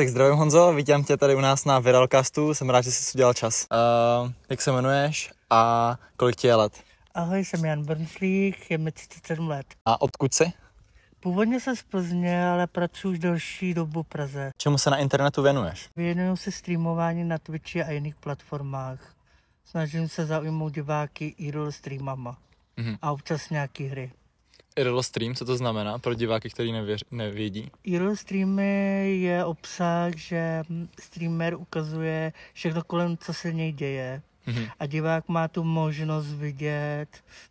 Tak zdravím Honzo, vítám tě tady u nás na Viralcastu, jsem rád, že jsi udělal čas. Uh, jak se jmenuješ a kolik ti je let? Ahoj, jsem Jan Brnslík, je mi 37 let. A odkud jsi? Původně jsem z Plzně, ale pracuji už delší dobu v Praze. Čemu se na internetu věnuješ? Věnuju se streamování na Twitchi a jiných platformách. Snažím se zaujmout diváky i streamama mm-hmm. a občas nějaký hry. IRL stream, co to znamená pro diváky, kteří nevěř, nevědí? IRL streamy je obsah, že streamer ukazuje všechno kolem, co se něj děje. Mm-hmm. A divák má tu možnost vidět,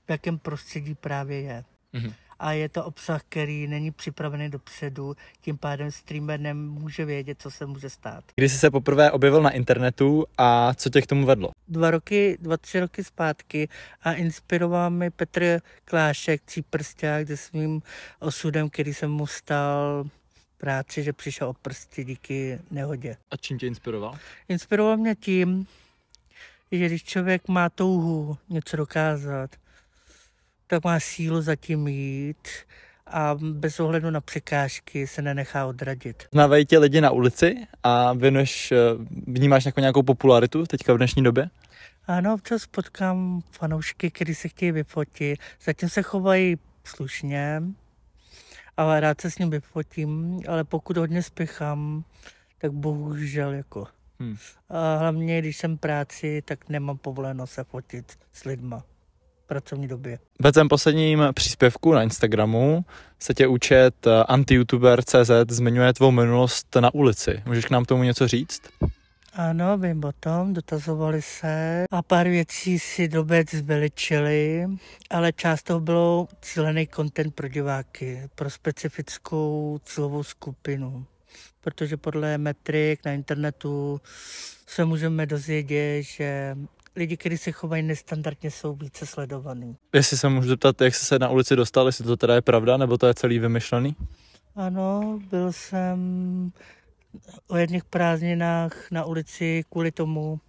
v jakém prostředí právě je. Mm-hmm a je to obsah, který není připravený dopředu, tím pádem streamer nemůže vědět, co se může stát. Kdy jsi se poprvé objevil na internetu a co tě k tomu vedlo? Dva roky, dva, tři roky zpátky a inspiroval mi Petr Klášek, prsták, se svým osudem, který jsem mu stal práci, že přišel o prsty díky nehodě. A čím tě inspiroval? Inspiroval mě tím, že když člověk má touhu něco dokázat, tak má sílu zatím jít a bez ohledu na překážky se nenechá odradit. Znávají tě lidi na ulici a věnuješ, eh, vnímáš jako nějakou popularitu teďka v dnešní době? Ano, občas potkám fanoušky, kteří se chtějí vyfotit. Zatím se chovají slušně, ale rád se s ním vyfotím, ale pokud hodně spěchám, tak bohužel jako. Hmm. A hlavně, když jsem práci, tak nemám povoleno se fotit s lidma pracovní době. Ve tvém posledním příspěvku na Instagramu se tě účet eh, anti-youtuber.cz zmiňuje tvou minulost na ulici. Můžeš k nám tomu něco říct? Ano, vím o tom, dotazovali se a pár věcí si dobec zveličili, ale část toho bylo cílený content pro diváky, pro specifickou cílovou skupinu. Protože podle metrik na internetu se můžeme dozvědět, že lidi, kteří se chovají nestandardně, jsou více sledovaný. Jestli se můžu zeptat, jak jsi se na ulici dostal, jestli to teda je pravda, nebo to je celý vymyšlený? Ano, byl jsem o jedných prázdninách na ulici kvůli tomu,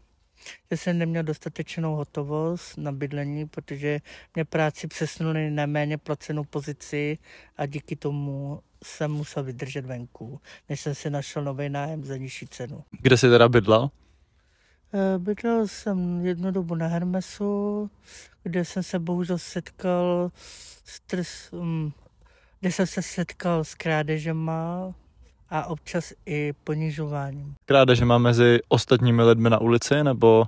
že jsem neměl dostatečnou hotovost na bydlení, protože mě práci přesunuli na méně placenou pozici a díky tomu jsem musel vydržet venku, než jsem si našel nový nájem za nižší cenu. Kde jsi teda bydlel? Eh, bydlel jsem jednu dobu na Hermesu, kde jsem se bohužel setkal s trs, mm, kde jsem se setkal s krádežema a občas i ponižováním. Krádežema mezi ostatními lidmi na ulici nebo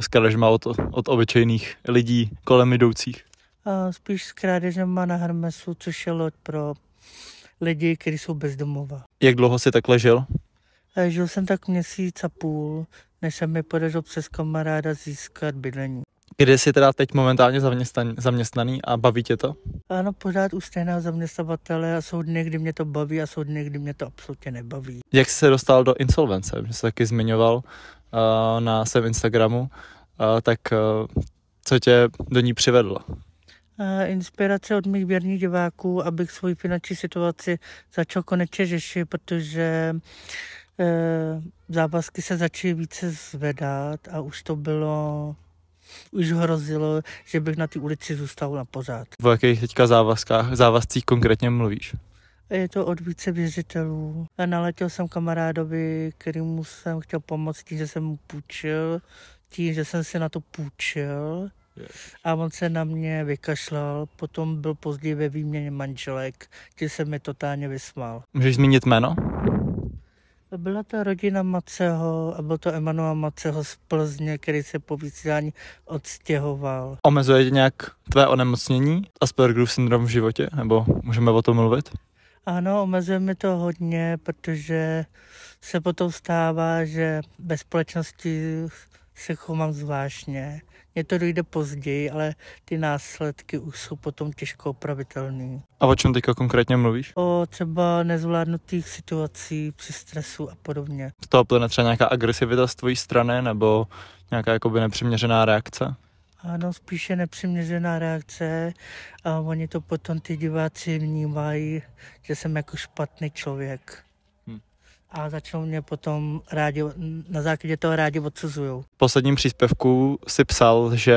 s krádežema od, od obyčejných lidí kolem jdoucích? A spíš s krádežema na Hermesu, což je loď pro lidi, kteří jsou bezdomova. Jak dlouho jsi takhle žil? Eh, žil jsem tak měsíc a půl než se mi podařilo přes kamaráda získat bydlení. Kde jsi teda teď momentálně zaměstnaný, a baví tě to? Ano, pořád u stejného zaměstnavatele a jsou dny, kdy mě to baví a jsou dny, kdy mě to absolutně nebaví. Jak jsi se dostal do insolvence? Mě jsi taky zmiňoval uh, na svém Instagramu, uh, tak uh, co tě do ní přivedlo? inspirace od mých věrných diváků, abych svoji finanční situaci začal konečně řešit, protože Eh, zápasky se začaly více zvedat a už to bylo už hrozilo, že bych na té ulici zůstal na pořád. V jakých teďka závazkách, závazcích konkrétně mluvíš? Je to od více věřitelů. Já naletěl jsem kamarádovi, kterýmu jsem chtěl pomoct tím, že jsem mu půjčil, tím, že jsem si na to půjčil. A on se na mě vykašlal, potom byl později ve výměně manželek, kdy se mi totálně vysmál. Můžeš zmínit jméno? Byla to rodina Maceho, a byl to Emanuel Maceho z Plzně, který se po vysílání odstěhoval. Omezuje nějak tvé onemocnění Aspergerův syndrom v životě? Nebo můžeme o tom mluvit? Ano, omezuje mi to hodně, protože se potom stává, že ve společnosti se chovám zvláštně. Mně to dojde později, ale ty následky už jsou potom těžko opravitelné. A o čem teďka konkrétně mluvíš? O třeba nezvládnutých situací při stresu a podobně. Z toho plyne třeba nějaká agresivita z tvojí strany nebo nějaká jakoby nepřiměřená reakce? Ano, spíše nepřiměřená reakce a oni to potom ty diváci vnímají, že jsem jako špatný člověk a začnou mě potom rádi, na základě toho rádi odsuzují. V posledním příspěvku si psal, že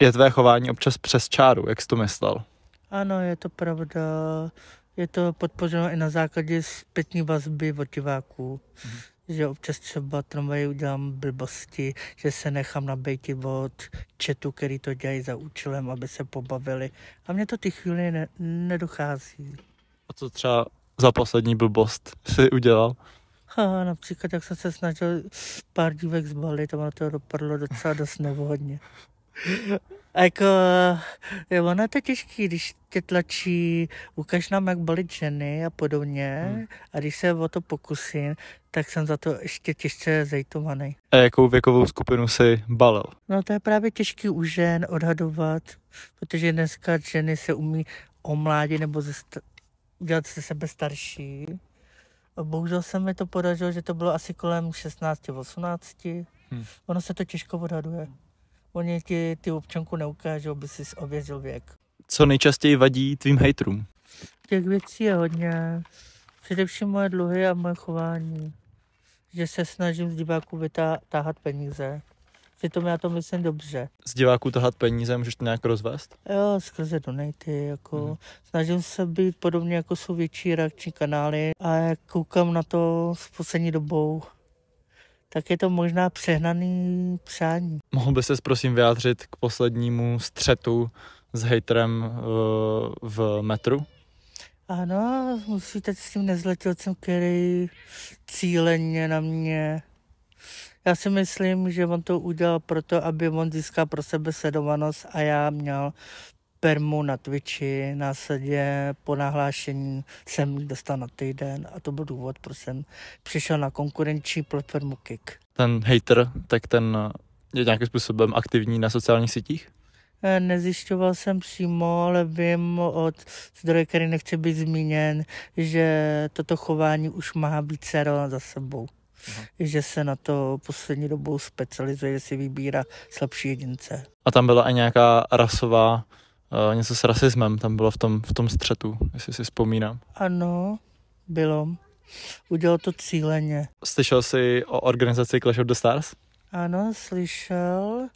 je tvé chování občas přes čáru, jak jsi to myslel? Ano, je to pravda. Je to podpořeno i na základě zpětní vazby od diváků. Mhm. Že občas třeba tramvají udělám blbosti, že se nechám nabejti od četu, který to dělají za účelem, aby se pobavili. A mě to ty chvíli ne- nedochází. A co třeba za poslední blbost si udělal? A například, jak jsem se snažil pár dívek zbalit, a ono to dopadlo docela dost nevhodně. A jako, je, ono je to těžký, když tě tlačí, ukaž nám, jak balit ženy a podobně. Hmm. A když se o to pokusím, tak jsem za to ještě těžce zejtovaný. A jakou věkovou skupinu si balil? No to je právě těžký u žen odhadovat, protože dneska ženy se umí omládit nebo ze st- dělat se sebe starší. Bohužel se mi to podařilo, že to bylo asi kolem 16-18. Hmm. Ono se to těžko odhaduje. Oni ti ty občanku neukážou, aby si ověřil věk. Co nejčastěji vadí tvým hejtrům? Těch věcí je hodně. Především moje dluhy a moje chování. Že se snažím z diváků vytáhat peníze přitom já to myslím dobře. Z diváků tahat peníze můžeš to nějak rozvést? Jo, skrze donaty, jako mm-hmm. snažím se být podobně jako jsou větší reakční kanály a jak koukám na to s poslední dobou, tak je to možná přehnaný přání. Mohl by se prosím vyjádřit k poslednímu střetu s hejtrem eh, v metru? Ano, musíte s tím nezletilcem, který cíleně na mě já si myslím, že on to udělal proto, aby on získal pro sebe sledovanost a já měl permu na Twitchi, následně po nahlášení jsem dostal na týden a to byl důvod, proč jsem přišel na konkurenční platformu Kik. Ten hater, tak ten je nějakým způsobem aktivní na sociálních sítích? Eh, nezjišťoval jsem přímo, ale vím od zdroje, který nechci být zmíněn, že toto chování už má vícero za sebou. Aha. že se na to poslední dobou specializuje, že si vybírá slabší jedince. A tam byla i nějaká rasová, uh, něco s rasismem, tam bylo v tom, v tom střetu, jestli si vzpomínám. Ano, bylo. Udělal to cíleně. Slyšel jsi o organizaci Clash of the Stars? Ano, slyšel.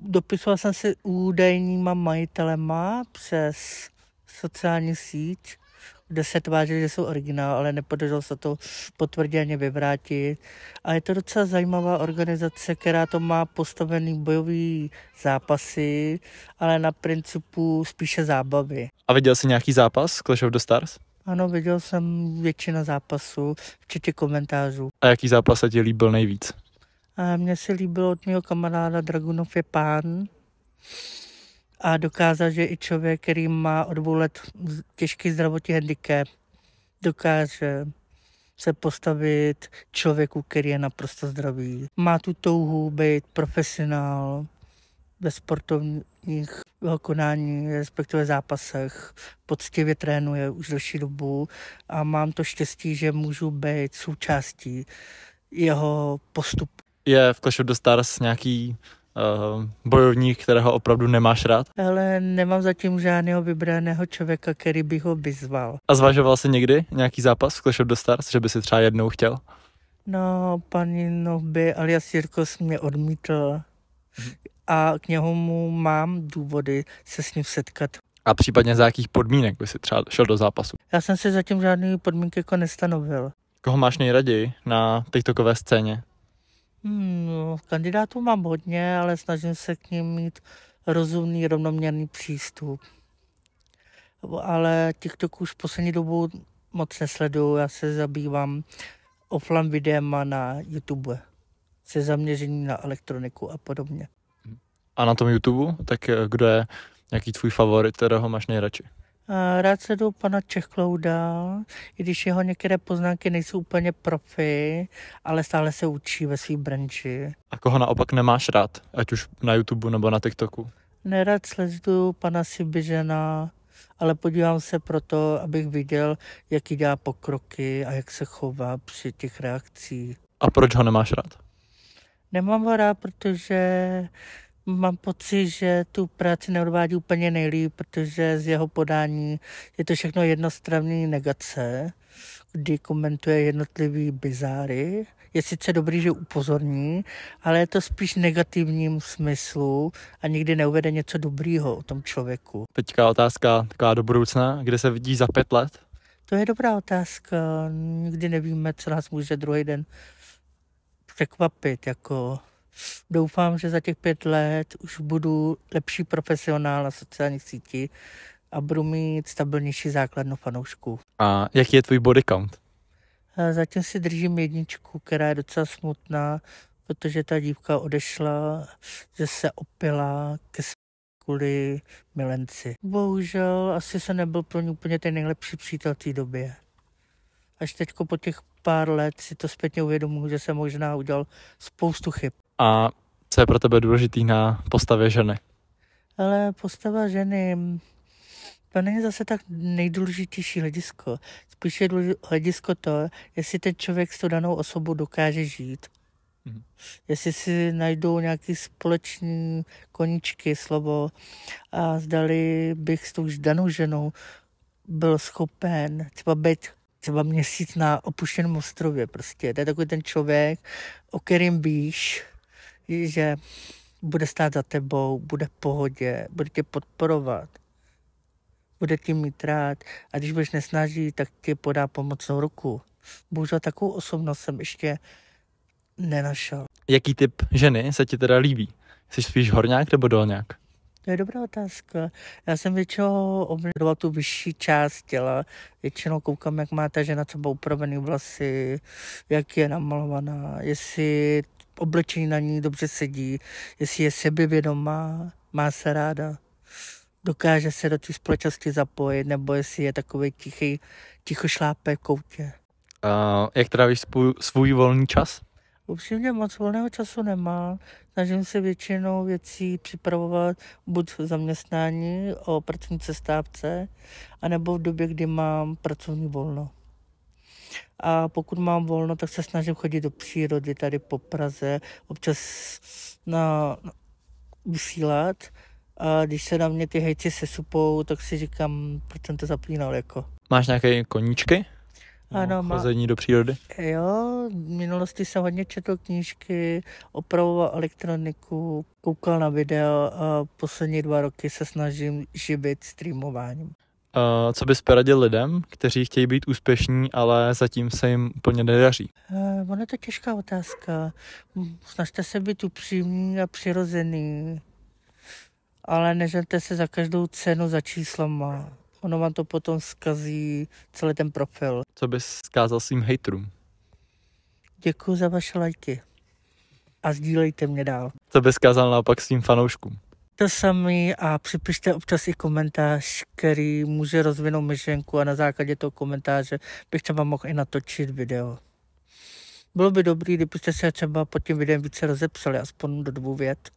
Dopisoval jsem si údajníma majitelema přes sociální síť kde se tváří, že jsou originál, ale nepodařilo se to potvrděně vyvrátit. A je to docela zajímavá organizace, která to má postavený bojový zápasy, ale na principu spíše zábavy. A viděl jsi nějaký zápas Clash of the Stars? Ano, viděl jsem většina zápasů, včetně komentářů. A jaký zápas se ti líbil nejvíc? mně se líbilo od mého kamaráda Dragunov je pán a dokázal, že i člověk, který má od dvou let těžký zdravotní handicap, dokáže se postavit člověku, který je naprosto zdravý. Má tu touhu být profesionál ve sportovních konání, respektive zápasech. Poctivě trénuje už delší dobu a mám to štěstí, že můžu být součástí jeho postupu. Je v Clash of the Stars nějaký Eh, bojovník, kterého opravdu nemáš rád? Ale nemám zatím žádného vybraného člověka, který bych ho vyzval. A zvažoval jsi někdy nějaký zápas v Clash of the Stars, že by si třeba jednou chtěl? No, paní Novby alias Jirkos mě odmítl a k němu mám důvody se s ním setkat. A případně za jakých podmínek by si třeba šel do zápasu? Já jsem si zatím žádný podmínky jako nestanovil. Koho máš nejraději na TikTokové scéně? Hmm, no, kandidátů mám hodně, ale snažím se k ním mít rozumný, rovnoměrný přístup. Ale TikTok už poslední dobu moc nesleduju, já se zabývám offline videema na YouTube se zaměřením na elektroniku a podobně. A na tom YouTube, tak eh, kdo je nějaký tvůj favorit, kterého máš nejradši? Rád jdu pana Čechlouda, i když jeho některé poznámky nejsou úplně profi, ale stále se učí ve svým branži. A koho naopak nemáš rád, ať už na YouTube nebo na TikToku? Nerad sleduju pana Sibižena, ale podívám se proto, abych viděl, jaký dělá pokroky a jak se chová při těch reakcích. A proč ho nemáš rád? Nemám ho rád, protože Mám pocit, že tu práci neodvádí úplně nejlíp, protože z jeho podání je to všechno jednostranný negace, kdy komentuje jednotlivý bizáry. Je sice dobrý, že upozorní, ale je to spíš negativním smyslu a nikdy neuvede něco dobrýho o tom člověku. Teďka otázka taková do budoucna, kde se vidí za pět let? To je dobrá otázka. Nikdy nevíme, co nás může druhý den překvapit. Jako doufám, že za těch pět let už budu lepší profesionál na sociálních sítí a budu mít stabilnější základnu fanoušků. A jaký je tvůj body count? Zatím si držím jedničku, která je docela smutná, protože ta dívka odešla, že se opila ke kvůli milenci. Bohužel asi se nebyl pro ní úplně ten nejlepší přítel té době. Až teď po těch pár let si to zpětně uvědomuji, že jsem možná udělal spoustu chyb. A co je pro tebe důležitý na postavě ženy? Ale postava ženy, to není zase tak nejdůležitější hledisko. Spíš je hledisko to, jestli ten člověk s tou danou osobou dokáže žít. Mm-hmm. Jestli si najdou nějaké společné koničky, slovo a zdali bych s tou danou ženou byl schopen třeba být třeba měsíc na opuštěném ostrově prostě. To je takový ten člověk, o kterým víš, že bude stát za tebou, bude v pohodě, bude tě podporovat, bude tě mít rád a když budeš nesnaží, tak ti podá pomocnou ruku. Bohužel takovou osobnost jsem ještě nenašel. Jaký typ ženy se ti teda líbí? Jsi spíš horňák nebo dolňák? To je dobrá otázka. Já jsem většinou obměňoval tu vyšší část těla. Většinou koukám, jak má ta žena třeba upravený vlasy, jak je namalovaná, jestli oblečení na ní dobře sedí, jestli je sebevědomá, má se ráda, dokáže se do té společnosti zapojit, nebo jestli je takový tichý, ticho šlápe koutě. Uh, jak trávíš svůj, svůj volný čas? Upřímně moc volného času nemám. Snažím se většinou věcí připravovat buď v zaměstnání o pracovní cestávce, anebo v době, kdy mám pracovní volno. A pokud mám volno, tak se snažím chodit do přírody tady po Praze, občas na, na A když se na mě ty hejci sesupou, tak si říkám, proč jsem to zapínal jako. Máš nějaké koníčky? Ano, no, má... do přírody? Jo, v minulosti jsem hodně četl knížky, opravoval elektroniku, koukal na video a poslední dva roky se snažím živit streamováním. Uh, co bys poradil lidem, kteří chtějí být úspěšní, ale zatím se jim úplně nedaří? Uh, je to těžká otázka. Snažte se být upřímní a přirozený, ale nežete se za každou cenu za číslama. Ono vám to potom zkazí celý ten profil. Co bys zkázal svým hejtrům? Děkuji za vaše lajky a sdílejte mě dál. Co bys zkázal naopak svým fanouškům? to sami a připište občas i komentář, který může rozvinout myšlenku a na základě toho komentáře bych třeba mohl i natočit video. Bylo by dobré, kdybyste se třeba pod tím videem více rozepsali, aspoň do dvou vět,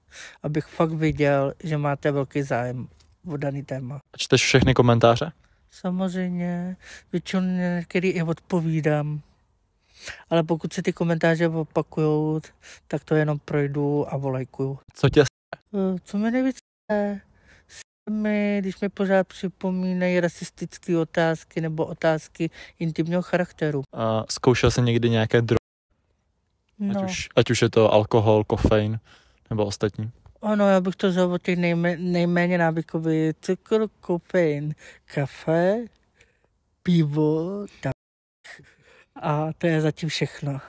abych fakt viděl, že máte velký zájem o daný téma. A čteš všechny komentáře? Samozřejmě, většinou některý i odpovídám. Ale pokud se ty komentáře opakují, tak to jenom projdu a volajkuju. Co tě Eh, co mě nejvíc eh, mi, když mi pořád připomínají rasistické otázky nebo otázky intimního charakteru. A zkoušel jsi někdy nějaké drogy? No. Ať, už, ať už je to alkohol, kofein nebo ostatní? Ano, já bych to vzal těch nejmé, nejméně návykový. Cukr, kofein, kafe, pivo, tak. A to je zatím všechno.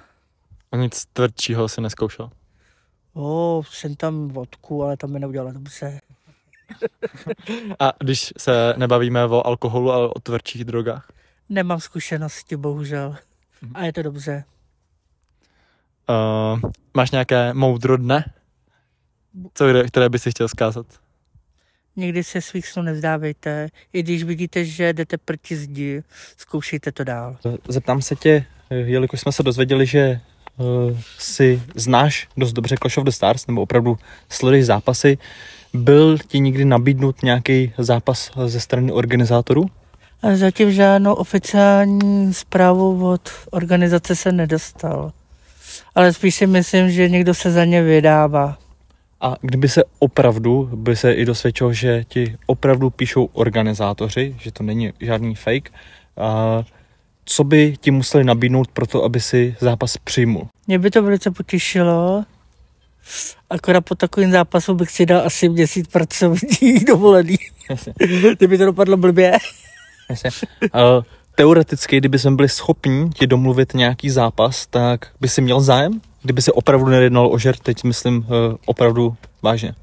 A nic tvrdšího si neskoušel? O, jsem tam vodku, ale tam mi neudělala dobře. A když se nebavíme o alkoholu, ale o tvrdších drogách? Nemám zkušenosti, bohužel. Mhm. A je to dobře. Uh, máš nějaké moudro dne? Co, které by si chtěl zkázat? Někdy se svých snů nevzdávejte. I když vidíte, že jdete proti zdi, zkoušejte to dál. Zeptám se tě, jelikož jsme se dozvěděli, že uh, si znáš dost dobře Clash of the Stars, nebo opravdu sleduješ zápasy, byl ti někdy nabídnut nějaký zápas ze strany organizátorů? Zatím žádnou oficiální zprávu od organizace se nedostal. Ale spíš si myslím, že někdo se za ně vydává. A kdyby se opravdu, by se i dosvědčilo, že ti opravdu píšou organizátoři, že to není žádný fake, uh, co by ti museli nabídnout pro to, aby si zápas přijmul? Mě by to velice potěšilo. Akorát po takovém zápasu bych si dal asi měsíc pracovní dovolený. Kdyby to dopadlo blbě. teoreticky, kdyby jsme byli schopni ti domluvit nějaký zápas, tak by si měl zájem? Kdyby se opravdu nejednalo o žert, teď myslím eh, opravdu vážně.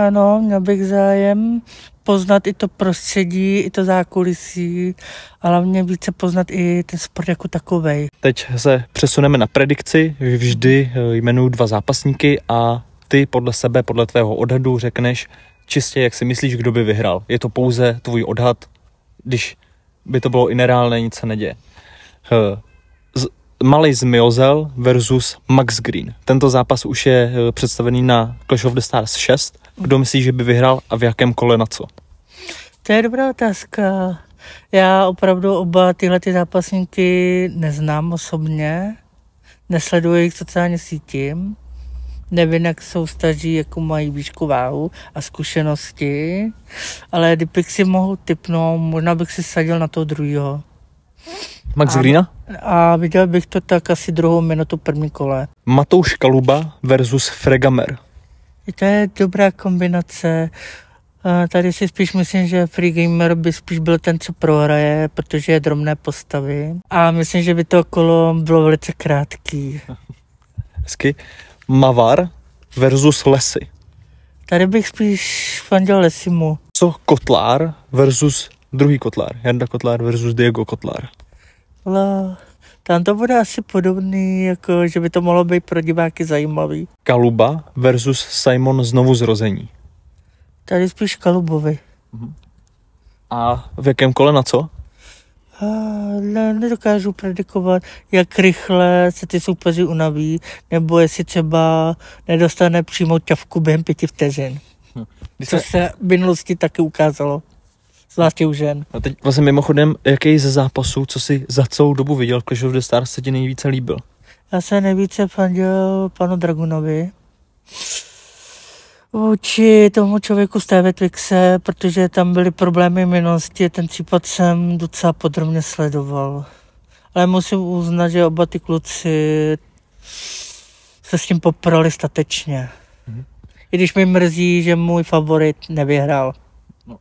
Ano, měl bych zájem poznat i to prostředí, i to zákulisí a hlavně více poznat i ten sport jako takový. Teď se přesuneme na predikci. Vždy eh, jmenuju dva zápasníky a ty podle sebe, podle tvého odhadu řekneš čistě, jak si myslíš, kdo by vyhrál. Je to pouze tvůj odhad, když by to bylo i nereálné, nic se neděje. Eh, Malý Zmiozel versus Max Green. Tento zápas už je eh, představený na Clash of the Stars 6. Kdo myslí, že by vyhrál a v jakém kole na co? To je dobrá otázka. Já opravdu oba tyhle ty zápasníky neznám osobně, nesleduji jich sociálně sítím, nevím, jak jsou staří, jakou mají výšku váhu a zkušenosti, ale kdybych si mohl typnout, možná bych si sadil na toho druhého. Max Grina? A viděl bych to tak asi druhou minutu první kole. Matouš Kaluba versus Fregamer. To je dobrá kombinace. Tady si spíš myslím, že Free Gamer by spíš byl ten, co prohraje, protože je drobné postavy. A myslím, že by to kolo bylo velice krátký. Hezky. Mavar versus lesy. Tady bych spíš fanděl Lesimu. Co Kotlár versus druhý Kotlár? Janda Kotlár versus Diego Kotlár. La, tam to bude asi podobný, jako že by to mohlo být pro diváky zajímavý. Kaluba versus Simon znovu zrození. Tady spíš Kalubovi. Mhm. A v jakém kole na co? ne, nedokážu predikovat, jak rychle se ty soupeři unaví, nebo jestli třeba nedostane přímo ťavku během pěti vteřin. No. Když se... Což se v minulosti taky ukázalo, zvláště u žen. A teď vlastně mimochodem, jaký ze zápasů, co si za celou dobu viděl když Clash of the Stars, se ti nejvíce líbil? Já se nejvíce fandil panu Dragunovi vůči tomu člověku z té Vetvixe, protože tam byly problémy minulosti, ten případ jsem docela podrobně sledoval. Ale musím uznat, že oba ty kluci se s tím poprali statečně. Mm-hmm. I když mi mrzí, že můj favorit nevyhrál. No.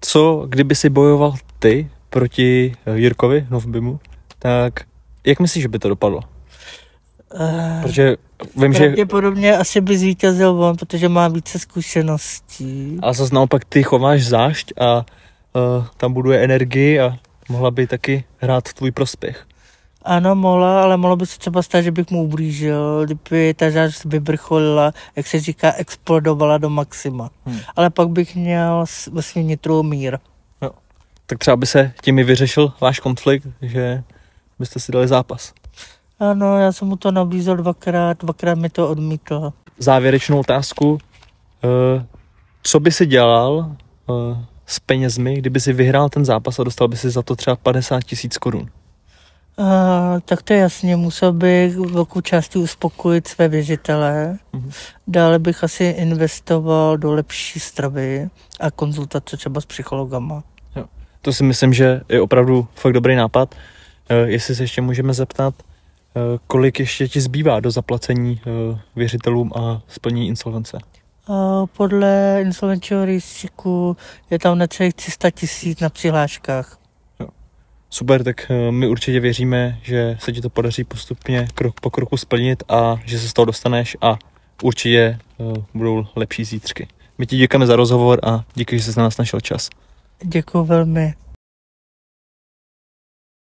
Co, kdyby si bojoval ty proti Jirkovi Novbimu, tak jak myslíš, že by to dopadlo? Eh, protože vím, že... Pravděpodobně asi by zvítězil on, protože má více zkušeností. A zase naopak ty chováš zášť a uh, tam buduje energii a mohla by taky hrát v tvůj prospěch. Ano, mohla, ale mohlo by se třeba stát, že bych mu ublížil, kdyby ta by vybrcholila, jak se říká, explodovala do maxima. Hmm. Ale pak bych měl vlastně svým nitru mír. No. Tak třeba by se tím i vyřešil váš konflikt, že byste si dali zápas. Ano, já jsem mu to nabízel dvakrát, dvakrát mi to odmítl. Závěrečnou otázku. Eh, co by si dělal eh, s penězmi, kdyby si vyhrál ten zápas a dostal by si za to třeba 50 tisíc korun? Uh, tak to je jasně, musel bych velkou částí uspokojit své věřitele. Mm-hmm. Dále bych asi investoval do lepší stravy a konzultace třeba s psychologama. Jo. To si myslím, že je opravdu fakt dobrý nápad. Jestli se ještě můžeme zeptat, Eh, kolik ještě ti zbývá do zaplacení eh, věřitelům a splnění insolvence? Eh, podle insolvenčního rejstříku je tam necelých 300 tisíc na přihláškách. Super, tak my určitě věříme, že se ti to podaří postupně krok po kroku splnit a že se z toho dostaneš a určitě budou lepší zítřky. My ti děkujeme za rozhovor a díky, že jsi na nás našel čas. Děkuji velmi.